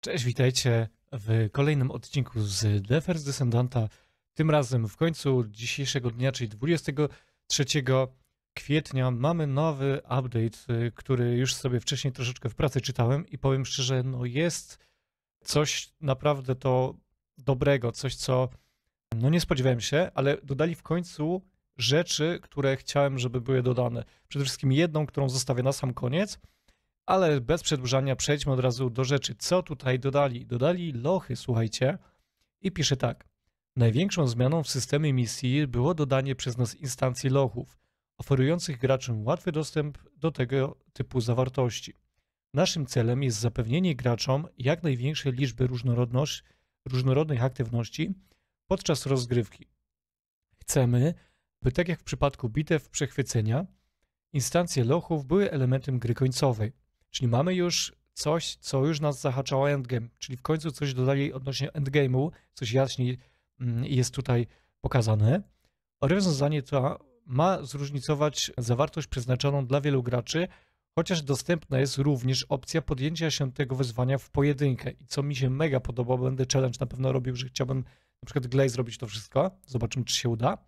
Cześć, witajcie w kolejnym odcinku z The First Descendanta. Tym razem w końcu dzisiejszego dnia, czyli 23 kwietnia, mamy nowy update, y, który już sobie wcześniej troszeczkę w pracy czytałem i powiem szczerze, no jest coś naprawdę to dobrego, coś co no nie spodziewałem się, ale dodali w końcu rzeczy, które chciałem, żeby były dodane. Przede wszystkim jedną, którą zostawię na sam koniec – ale bez przedłużania przejdźmy od razu do rzeczy. Co tutaj dodali? Dodali lochy, słuchajcie. I pisze tak. Największą zmianą w systemie misji było dodanie przez nas instancji lochów, oferujących graczom łatwy dostęp do tego typu zawartości. Naszym celem jest zapewnienie graczom jak największej liczby różnorodnych aktywności podczas rozgrywki. Chcemy, by tak jak w przypadku bitew przechwycenia, instancje lochów były elementem gry końcowej. Czyli mamy już coś, co już nas zahaczało endgame, czyli w końcu coś dodali odnośnie endgame'u, coś jaśniej mm, jest tutaj pokazane. Rozwiązanie to ma zróżnicować zawartość przeznaczoną dla wielu graczy, chociaż dostępna jest również opcja podjęcia się tego wyzwania w pojedynkę. I co mi się mega podoba, będę challenge na pewno robił, że chciałbym na przykład Glaze zrobić to wszystko. Zobaczymy, czy się uda.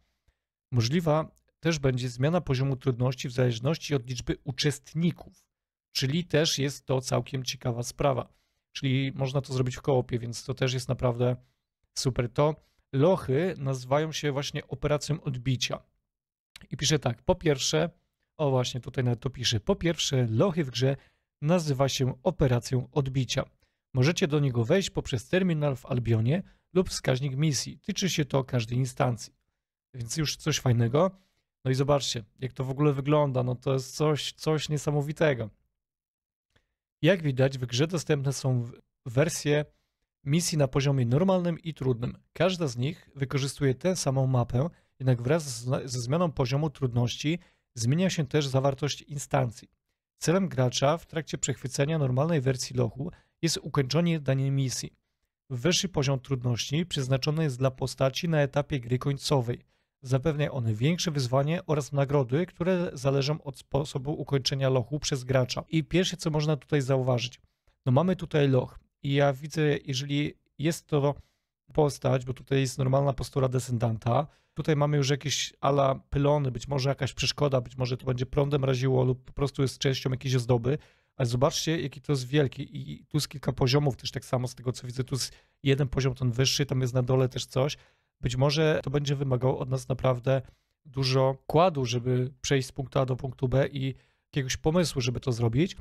Możliwa też będzie zmiana poziomu trudności w zależności od liczby uczestników. Czyli też jest to całkiem ciekawa sprawa. Czyli można to zrobić w kołopie, więc to też jest naprawdę super. To lochy nazywają się właśnie operacją odbicia. I pisze tak, po pierwsze, o właśnie tutaj nawet to pisze, po pierwsze lochy w grze nazywa się operacją odbicia. Możecie do niego wejść poprzez terminal w Albionie lub wskaźnik misji. Tyczy się to każdej instancji. Więc już coś fajnego. No i zobaczcie, jak to w ogóle wygląda. No to jest coś, coś niesamowitego. Jak widać, w grze dostępne są wersje misji na poziomie normalnym i trudnym. Każda z nich wykorzystuje tę samą mapę, jednak wraz ze zmianą poziomu trudności zmienia się też zawartość instancji. Celem gracza w trakcie przechwycenia normalnej wersji lochu jest ukończenie danej misji. Wyższy poziom trudności przeznaczony jest dla postaci na etapie gry końcowej – Zapewnia on większe wyzwanie oraz nagrody, które zależą od sposobu ukończenia lochu przez gracza. I pierwsze, co można tutaj zauważyć, no mamy tutaj loch i ja widzę, jeżeli jest to postać, bo tutaj jest normalna postura descendanta, tutaj mamy już jakieś ala pylony, być może jakaś przeszkoda, być może to będzie prądem raziło lub po prostu jest częścią jakiejś zdoby, ale zobaczcie, jaki to jest wielki i tu jest kilka poziomów też tak samo z tego, co widzę, tu jest jeden poziom, ten wyższy, tam jest na dole też coś, być może to będzie wymagało od nas naprawdę dużo kładu, żeby przejść z punktu A do punktu B i jakiegoś pomysłu, żeby to zrobić.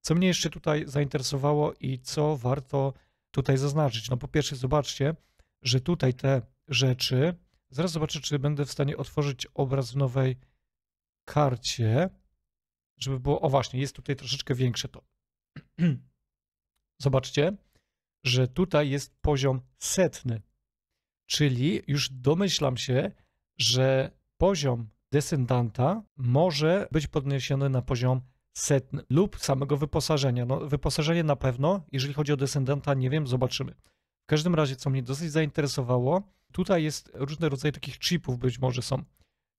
Co mnie jeszcze tutaj zainteresowało i co warto tutaj zaznaczyć? No po pierwsze zobaczcie, że tutaj te rzeczy, zaraz zobaczę, czy będę w stanie otworzyć obraz w nowej karcie, żeby było, o właśnie, jest tutaj troszeczkę większe to. Zobaczcie, że tutaj jest poziom setny, Czyli już domyślam się, że poziom descendanta może być podniesiony na poziom setny lub samego wyposażenia. No, wyposażenie na pewno, jeżeli chodzi o descendanta, nie wiem, zobaczymy. W każdym razie, co mnie dosyć zainteresowało, tutaj jest różne rodzaje takich chipów być może są.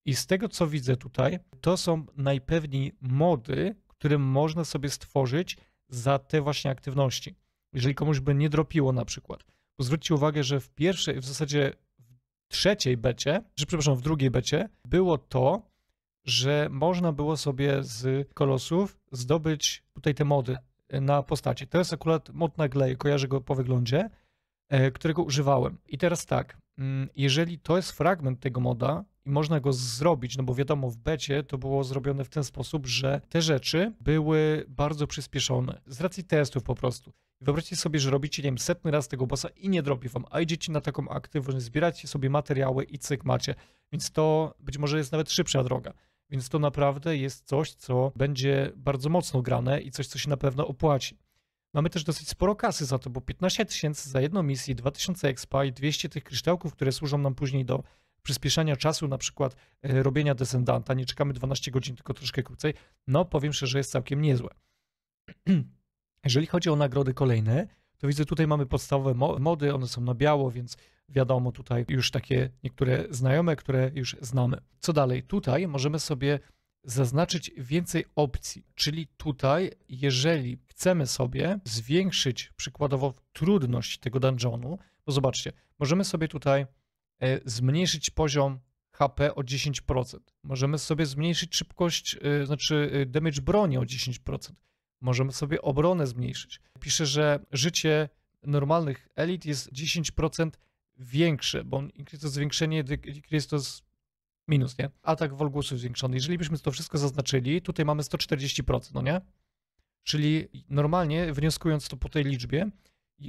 I z tego, co widzę tutaj, to są najpewniej mody, które można sobie stworzyć za te właśnie aktywności. Jeżeli komuś by nie dropiło na przykład zwróćcie uwagę, że w pierwszej, w zasadzie w trzeciej becie, czy przepraszam, w drugiej becie było to, że można było sobie z kolosów zdobyć tutaj te mody na postaci. To jest akurat mod na Glej, kojarzę go po wyglądzie, e, którego używałem. I teraz tak, mm, jeżeli to jest fragment tego moda i można go zrobić, no bo wiadomo, w becie to było zrobione w ten sposób, że te rzeczy były bardzo przyspieszone z racji testów po prostu. Wyobraźcie sobie, że robicie, nie wiem, setny raz tego bossa i nie dropi wam, a idziecie na taką aktywność, zbieracie sobie materiały i cyk macie. Więc to być może jest nawet szybsza droga. Więc to naprawdę jest coś, co będzie bardzo mocno grane i coś, co się na pewno opłaci. Mamy też dosyć sporo kasy za to, bo 15 tysięcy za jedną misję, 2000 expa i 200 tych kryształków, które służą nam później do przyspieszania czasu, na przykład e, robienia descendanta. Nie czekamy 12 godzin, tylko troszkę krócej. No, powiem szczerze, jest całkiem niezłe. Jeżeli chodzi o nagrody kolejne, to widzę tutaj mamy podstawowe mody, one są na biało, więc wiadomo tutaj już takie niektóre znajome, które już znamy. Co dalej? Tutaj możemy sobie zaznaczyć więcej opcji, czyli tutaj, jeżeli chcemy sobie zwiększyć przykładowo trudność tego dungeonu, bo zobaczcie, możemy sobie tutaj e, zmniejszyć poziom HP o 10%, możemy sobie zmniejszyć szybkość, e, znaczy e, damage broni o 10%, Możemy sobie obronę zmniejszyć. Pisze, że życie normalnych elit jest 10% większe, bo jest to zwiększenie, jest to minus, nie? Atak wolgłosu zwiększony. Jeżeli byśmy to wszystko zaznaczyli, tutaj mamy 140%, no nie? Czyli normalnie, wnioskując to po tej liczbie,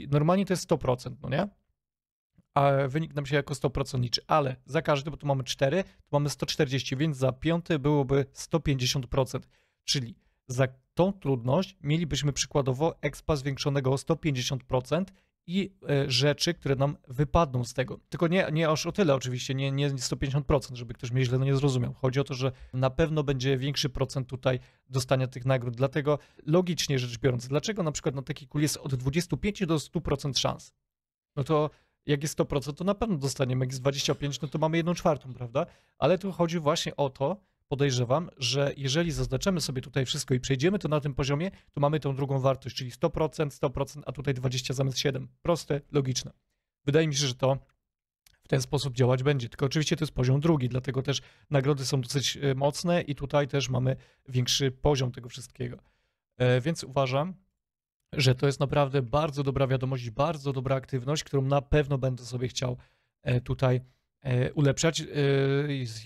normalnie to jest 100%, no nie? A wynik nam się jako 100% liczy, ale za każdy, bo tu mamy 4, tu mamy 140, więc za piąty byłoby 150%, czyli za tą trudność mielibyśmy przykładowo ekspa zwiększonego o 150% i e, rzeczy, które nam wypadną z tego. Tylko nie, nie aż o tyle oczywiście, nie, nie 150%, żeby ktoś mnie źle nie zrozumiał. Chodzi o to, że na pewno będzie większy procent tutaj dostania tych nagród. Dlatego logicznie rzecz biorąc, dlaczego na przykład na taki kul jest od 25 do 100% szans? No to jak jest 100%, to na pewno dostaniemy. Jak jest 25, no to mamy 1 czwartą, prawda? Ale tu chodzi właśnie o to, podejrzewam, że jeżeli zaznaczymy sobie tutaj wszystko i przejdziemy to na tym poziomie, to mamy tą drugą wartość, czyli 100%, 100%, a tutaj 20 zamiast 7. Proste, logiczne. Wydaje mi się, że to w ten sposób działać będzie. Tylko oczywiście to jest poziom drugi, dlatego też nagrody są dosyć e, mocne i tutaj też mamy większy poziom tego wszystkiego. E, więc uważam, że to jest naprawdę bardzo dobra wiadomość, bardzo dobra aktywność, którą na pewno będę sobie chciał e, tutaj ulepszać.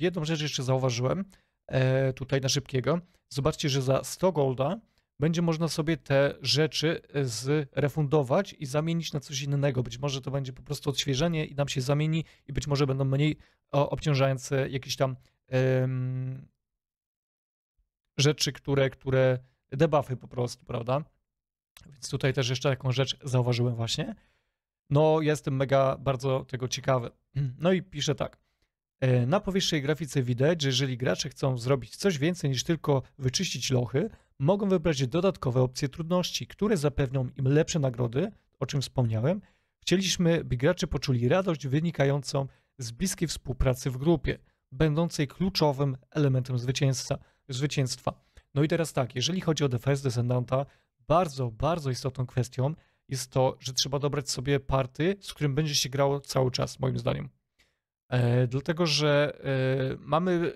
Jedną rzecz jeszcze zauważyłem, E, tutaj na szybkiego. Zobaczcie, że za 100 golda będzie można sobie te rzeczy e, zrefundować i zamienić na coś innego. Być może to będzie po prostu odświeżenie i nam się zamieni i być może będą mniej obciążające jakieś tam um, rzeczy, które, które debuffy po prostu, prawda? Więc tutaj też jeszcze jaką rzecz zauważyłem właśnie. No, jestem mega bardzo tego ciekawy. No i piszę tak. E, na powyższej grafice widać, że jeżeli gracze chcą zrobić coś więcej niż tylko wyczyścić lochy, mogą wybrać dodatkowe opcje trudności, które zapewnią im lepsze nagrody, o czym wspomniałem. Chcieliśmy, by gracze poczuli radość wynikającą z bliskiej współpracy w grupie, będącej kluczowym elementem zwycięstwa. No i teraz tak, jeżeli chodzi o DFS Descendanta, bardzo, bardzo istotną kwestią jest to, że trzeba dobrać sobie party, z którym będzie się grało cały czas, moim zdaniem. E, dlatego że e, mamy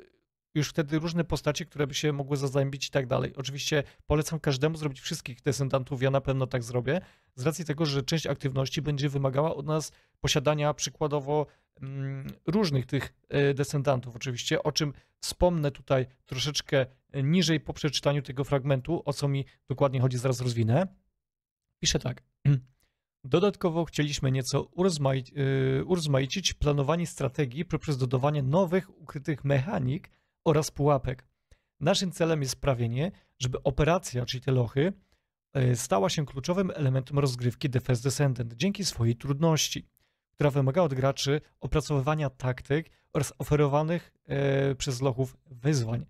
już wtedy różne postacie, które by się mogły zazębić i tak dalej. Oczywiście polecam każdemu zrobić wszystkich descendantów, ja na pewno tak zrobię, z racji tego, że część aktywności będzie wymagała od nas posiadania przykładowo mm, różnych tych e, descendantów oczywiście, o czym wspomnę tutaj troszeczkę niżej po przeczytaniu tego fragmentu, o co mi dokładnie chodzi, zaraz rozwinę. Pisze tak. Dodatkowo chcieliśmy nieco urozmaic y, urozmaicić planowanie strategii poprzez dodawanie nowych ukrytych mechanik oraz pułapek. Naszym celem jest sprawienie, żeby operacja, czyli te lochy, y, stała się kluczowym elementem rozgrywki Defense Descendant dzięki swojej trudności, która wymaga od graczy opracowywania taktyk oraz oferowanych y, przez lochów wyzwań.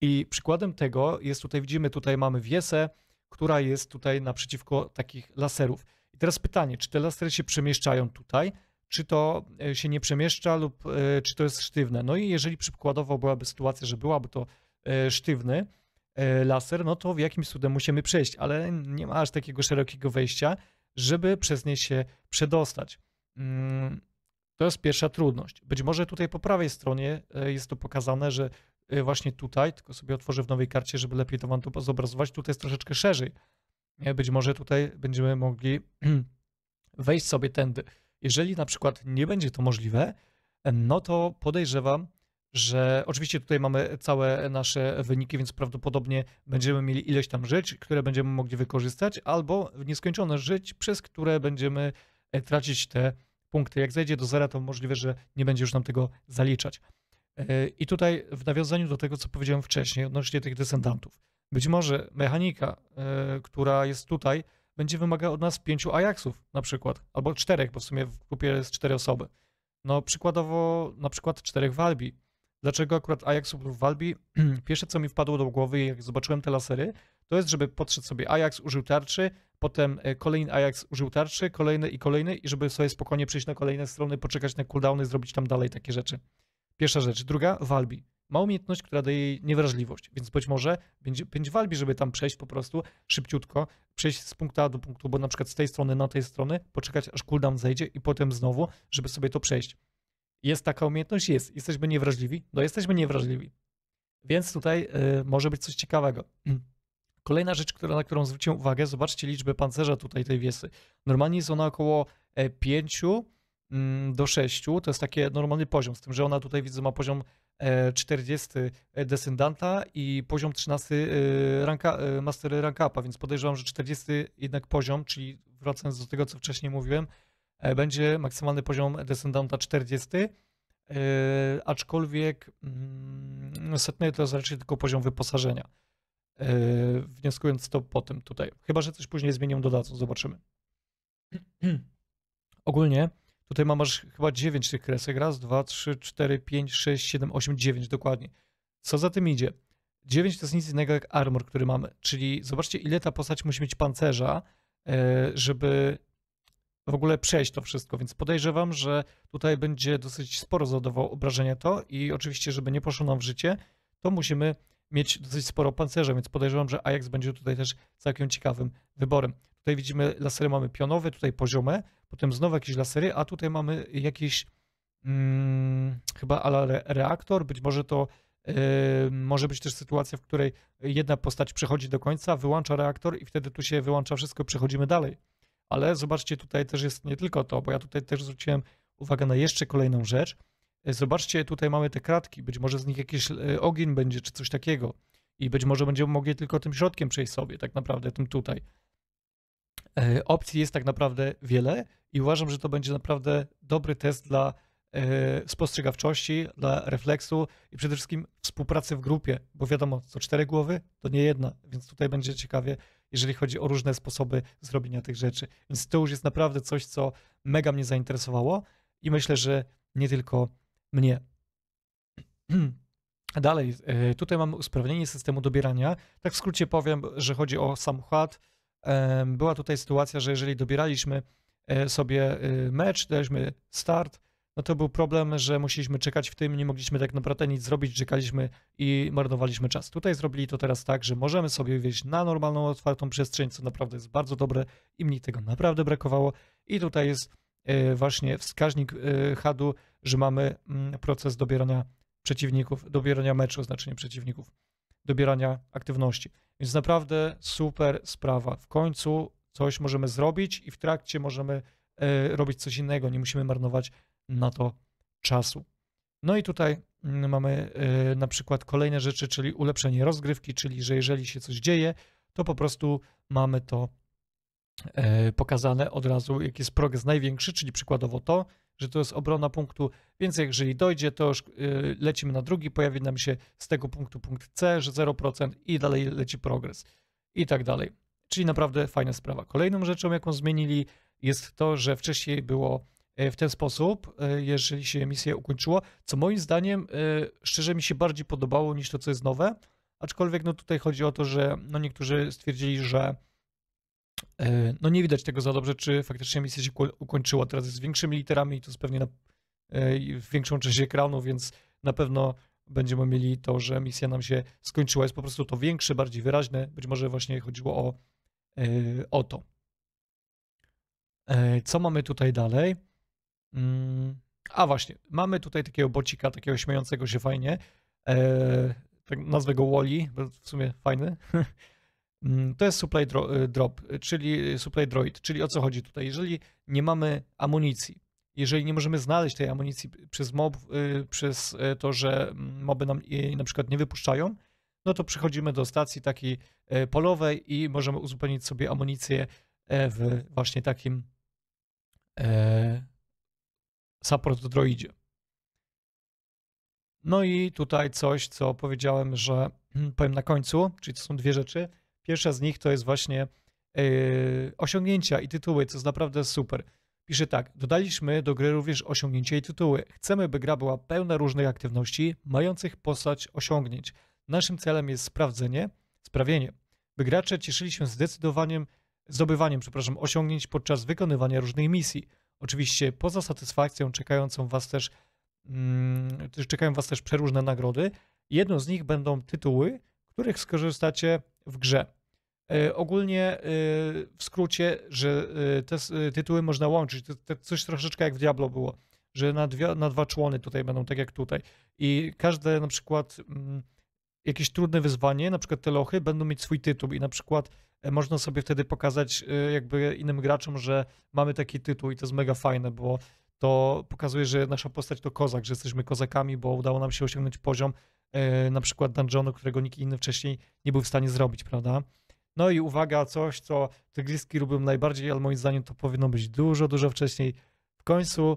I przykładem tego jest tutaj, widzimy, tutaj mamy wiesę, która jest tutaj naprzeciwko takich laserów. I teraz pytanie, czy te lasery się przemieszczają tutaj, czy to e, się nie przemieszcza lub e, czy to jest sztywne. No i jeżeli przykładowo byłaby sytuacja, że byłaby to e, sztywny laser, no to w jakimś cudem musimy przejść, ale nie ma aż takiego szerokiego wejścia, żeby przez nie się przedostać. Mm, to jest pierwsza trudność. Być może tutaj po prawej stronie jest to pokazane, że właśnie tutaj, tylko sobie otworzę w nowej karcie, żeby lepiej to wam to zobrazować, tutaj jest troszeczkę szerzej, E, być może tutaj będziemy mogli wejść sobie tędy. Jeżeli na przykład nie będzie to możliwe, e, no to podejrzewam, że oczywiście tutaj mamy całe nasze wyniki, więc prawdopodobnie będziemy mieli ileś tam rzeczy, które będziemy mogli wykorzystać, albo nieskończone rzeczy, przez które będziemy e, tracić te punkty. Jak zejdzie do zera, to możliwe, że nie będzie już nam tego zaliczać. I tutaj w nawiązaniu do tego, co powiedziałem wcześniej odnośnie tych desendantów. Być może mechanika, y, która jest tutaj, będzie wymagała od nas pięciu Ajaxów na przykład, albo czterech, bo w sumie w grupie jest cztery osoby. No przykładowo na przykład czterech Walbi. Dlaczego akurat Ajaxów lub Walbi? Pierwsze co mi wpadło do głowy, jak zobaczyłem te lasery, to jest, żeby podszedł sobie Ajax, użył tarczy, potem e, kolejny Ajax użył tarczy, kolejny i kolejny i żeby sobie spokojnie przejść na kolejne strony, poczekać na cooldowny, zrobić tam dalej takie rzeczy. Pierwsza rzecz. Druga, Walbi ma umiejętność, która daje jej niewrażliwość, więc być może będzie, będzie walbi, żeby tam przejść po prostu szybciutko, przejść z punktu A do punktu, bo na przykład z tej strony na tej strony, poczekać aż cooldown zejdzie i potem znowu, żeby sobie to przejść. Jest taka umiejętność? Jest. Jesteśmy niewrażliwi? No jesteśmy niewrażliwi. Więc tutaj y, może być coś ciekawego. Kolejna rzecz, która, na którą zwróciłem uwagę, zobaczcie liczbę pancerza tutaj tej wiesy. Normalnie jest ona około 5 e, mm, do 6, to jest taki normalny poziom, z tym, że ona tutaj widzę ma poziom 40 e, e, descendanta i poziom 13 e, ranka, master rank upa, więc podejrzewam, że 40 jednak poziom, czyli wracając do tego, co wcześniej mówiłem, będzie maksymalny poziom descendanta 40. Aczkolwiek mm, no setny to jest raczej tylko poziom wyposażenia. Wnioskując to po tym tutaj. Chyba, że coś później zmienią, dodatku, zobaczymy. Ogólnie Tutaj mam chyba 9 tych kresek. Raz, dwa, trzy, cztery, pięć, sześć, siedem, osiem, dziewięć dokładnie. Co za tym idzie? 9 to jest nic innego jak armor, który mamy. Czyli zobaczcie, ile ta postać musi mieć pancerza, e, żeby w ogóle przejść to wszystko. Więc podejrzewam, że tutaj będzie dosyć sporo zadawał obrażenia to i oczywiście, żeby nie poszło nam w życie, to musimy mieć dosyć sporo pancerza, więc podejrzewam, że Ajax będzie tutaj też całkiem ciekawym wyborem. Tutaj widzimy lasery mamy pionowe, tutaj poziome, potem znowu jakieś lasery, a tutaj mamy jakiś hmm, chyba ala reaktor, być może to yy, może być też sytuacja, w której jedna postać przechodzi do końca, wyłącza reaktor i wtedy tu się wyłącza wszystko, przechodzimy dalej. Ale zobaczcie, tutaj też jest nie tylko to, bo ja tutaj też zwróciłem uwagę na jeszcze kolejną rzecz, E, zobaczcie, tutaj mamy te kratki, być może z nich jakiś e, ogień będzie, czy coś takiego. I być może będziemy mogli tylko tym środkiem przejść sobie, tak naprawdę, tym tutaj. E, opcji jest tak naprawdę wiele i uważam, że to będzie naprawdę dobry test dla spostrzegawczości, dla refleksu i przede wszystkim współpracy w grupie, bo wiadomo, co cztery głowy to nie jedna, więc tutaj będzie ciekawie, jeżeli chodzi o różne sposoby zrobienia tych rzeczy. Więc to już jest naprawdę coś, co mega mnie zainteresowało i myślę, że nie tylko mnie. Dalej, e, tutaj mamy usprawnienie systemu dobierania. Tak w skrócie powiem, że chodzi o sam Była tutaj sytuacja, że jeżeli dobieraliśmy e, sobie e, mecz, daliśmy start, no to był problem, że musieliśmy czekać w tym, nie mogliśmy tak naprawdę nic zrobić, czekaliśmy i marnowaliśmy czas. Tutaj zrobili to teraz tak, że możemy sobie wejść na normalną, otwartą przestrzeń, co naprawdę jest bardzo dobre i mi tego naprawdę brakowało. I tutaj jest E, właśnie wskaźnik e, HADu, że mamy mm, proces dobierania przeciwników, dobierania meczu, znaczenie przeciwników, dobierania aktywności. Więc naprawdę super sprawa. W końcu coś możemy zrobić i w trakcie możemy e, robić coś innego, nie musimy marnować na to czasu. No i tutaj mm, mamy na przykład kolejne rzeczy, czyli ulepszenie rozgrywki, czyli że jeżeli się coś dzieje, to po prostu mamy to E, pokazane od razu, jaki jest progres największy, czyli przykładowo to, że to jest obrona punktu więcej, jeżeli dojdzie, to już e, lecimy na drugi, pojawi nam się z tego punktu punkt C, że 0% i dalej leci progres i tak dalej. Czyli naprawdę fajna sprawa. Kolejną rzeczą, jaką zmienili, jest to, że wcześniej było e, w ten sposób, jeżeli się misję ukończyło, co moim zdaniem szczerze mi się bardziej podobało niż to, co jest nowe, aczkolwiek no tutaj chodzi o to, że no niektórzy stwierdzili, że E, no nie widać tego za dobrze, czy faktycznie misja się ukończyła. Teraz jest z większymi literami i to jest pewnie na e, większą część ekranu, więc na pewno będziemy mieli to, że misja nam się skończyła. Jest po prostu to większe, bardziej wyraźne. Być może właśnie chodziło o, e, o to. Co mamy tutaj dalej? Mm, a właśnie, mamy tutaj takiego bocika, takiego śmiejącego się fajnie. Tak, nazwę go Wally, w sumie fajny. Mm, to jest supply y, drop, y, czyli y, supply droid, czyli o co chodzi tutaj? Jeżeli nie mamy amunicji, jeżeli nie możemy znaleźć tej amunicji przez mob, przez to, że mm, moby nam jej na przykład nie wypuszczają, no to przychodzimy do stacji takiej polowej i możemy uzupełnić sobie amunicję e, w właśnie takim e, support droidzie. No i tutaj coś, co powiedziałem, że powiem na końcu, czyli to są dwie rzeczy – Pierwsza z nich to jest właśnie yy, osiągnięcia i tytuły, co jest naprawdę super. Pisze tak, dodaliśmy do gry również osiągnięcia i tytuły. Chcemy, by gra była pełna różnych aktywności mających postać osiągnięć. Naszym celem jest sprawdzenie, sprawienie, by gracze cieszyli się zdecydowaniem, zdobywaniem przepraszam, osiągnięć podczas wykonywania różnych misji. Oczywiście poza satysfakcją czekającą was też, mm, czekają was też przeróżne nagrody. Jedną z nich będą tytuły, których skorzystacie w grze. E, ogólnie e, w skrócie, że e, te tytuły można łączyć. To coś troszeczkę jak w Diablo było, że na, dwie, na dwa człony tutaj będą, tak jak tutaj. I każde na przykład mm, jakieś trudne wyzwanie, na przykład te lochy, będą mieć swój tytuł i na przykład można sobie wtedy pokazać jakby innym graczom, że mamy taki tytuł i to jest mega fajne, bo to pokazuje, że nasza postać to kozak, że jesteśmy kozakami, bo udało nam się osiągnąć poziom na przykład dungeonu, którego nikt inny wcześniej nie był w stanie zrobić, prawda? No i uwaga, coś, co tygryski lubią najbardziej, ale moim zdaniem to powinno być dużo, dużo wcześniej. W końcu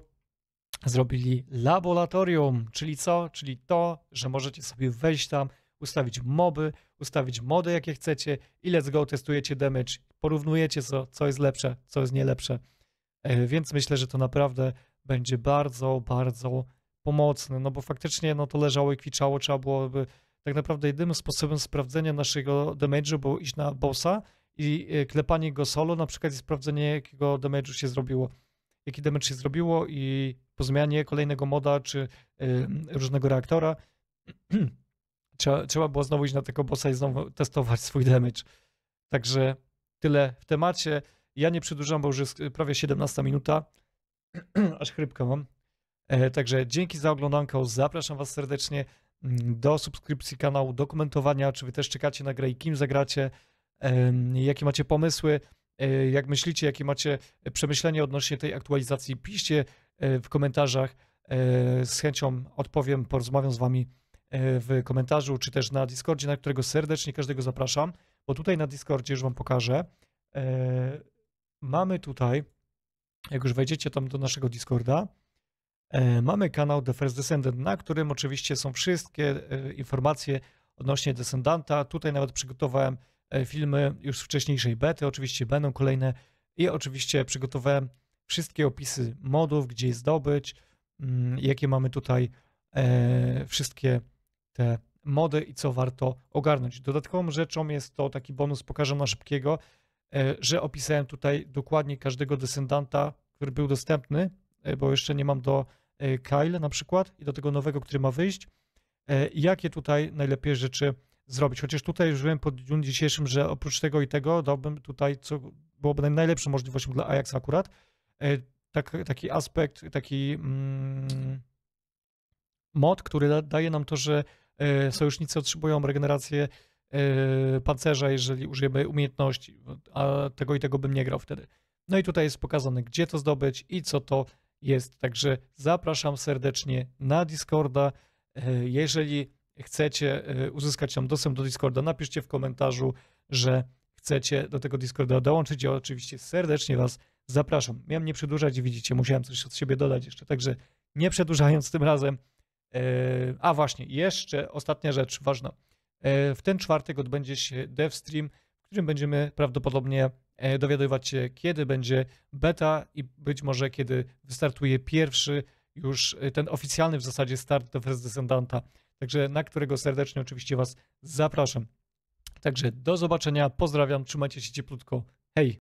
zrobili laboratorium, czyli co? Czyli to, że możecie sobie wejść tam, ustawić moby, ustawić mody, jakie chcecie i let's go, testujecie damage, porównujecie, co, co jest lepsze, co jest nielepsze. E, więc myślę, że to naprawdę będzie bardzo, bardzo pomocne, no bo faktycznie no to leżało i kwiczało, trzeba byłoby tak naprawdę jedynym sposobem sprawdzenia naszego damage'u było iść na bossa i e, klepanie go solo na przykład i sprawdzenie jakiego damage'u się zrobiło, jaki damage się zrobiło i po zmianie kolejnego moda czy y, różnego reaktora trzeba, trzeba było znowu iść na tego bossa i znowu testować swój damage. Także tyle w temacie. Ja nie przedłużam, bo już jest e, prawie 17 minuta, aż chrypkę mam. Także dzięki za oglądankę, zapraszam Was serdecznie Mm, do subskrypcji kanału, do komentowania, czy wy też czekacie na grę i kim zagracie, jakie macie pomysły, e, jak myślicie, jakie macie przemyślenia odnośnie tej aktualizacji, piszcie e, w komentarzach. E, z chęcią odpowiem, porozmawiam z wami w komentarzu, czy też na Discordzie, na którego serdecznie każdego zapraszam, bo tutaj na Discordzie już wam pokażę. Mamy tutaj, jak już wejdziecie tam do naszego Discorda, E, mamy kanał The First Descendant, na którym oczywiście są wszystkie e, informacje odnośnie Descendanta. Tutaj nawet przygotowałem e, filmy już wcześniejszej bety, oczywiście będą kolejne i oczywiście przygotowałem wszystkie opisy modów, gdzie je zdobyć, mm, jakie mamy tutaj wszystkie te mody i co warto ogarnąć. Dodatkową rzeczą jest to taki bonus, pokażę na szybkiego, że opisałem tutaj dokładnie każdego descendanta, który był dostępny, bo jeszcze nie mam do E, Kyle na przykład i do tego nowego, który ma wyjść, e, jakie tutaj najlepiej rzeczy zrobić. Chociaż tutaj już wiem po dniu dzisiejszym, że oprócz tego i tego dałbym tutaj, co byłoby najlepszą możliwością dla Ajax akurat, e, tak, taki aspekt, taki mm, mod, który daje nam to, że sojusznicy otrzymują regenerację pancerza, jeżeli użyjemy umiejętności, a tego i tego bym nie grał wtedy. No i tutaj jest pokazane, gdzie to zdobyć i co to jest. Także zapraszam serdecznie na Discorda. E, jeżeli chcecie e, uzyskać tam dostęp do Discorda, napiszcie w komentarzu, że chcecie do tego Discorda dołączyć. Ja oczywiście serdecznie Was zapraszam. Miałem nie przedłużać, widzicie, musiałem coś od siebie dodać jeszcze. Także nie przedłużając tym razem. E, a właśnie, jeszcze ostatnia rzecz ważna. W ten czwartek odbędzie się DevStream, w którym będziemy prawdopodobnie E, dowiadywać się, kiedy będzie beta i być może kiedy wystartuje pierwszy już e, ten oficjalny w zasadzie start do First Descendanta, także na którego serdecznie oczywiście Was zapraszam. Także do zobaczenia, pozdrawiam, trzymajcie się cieplutko, hej!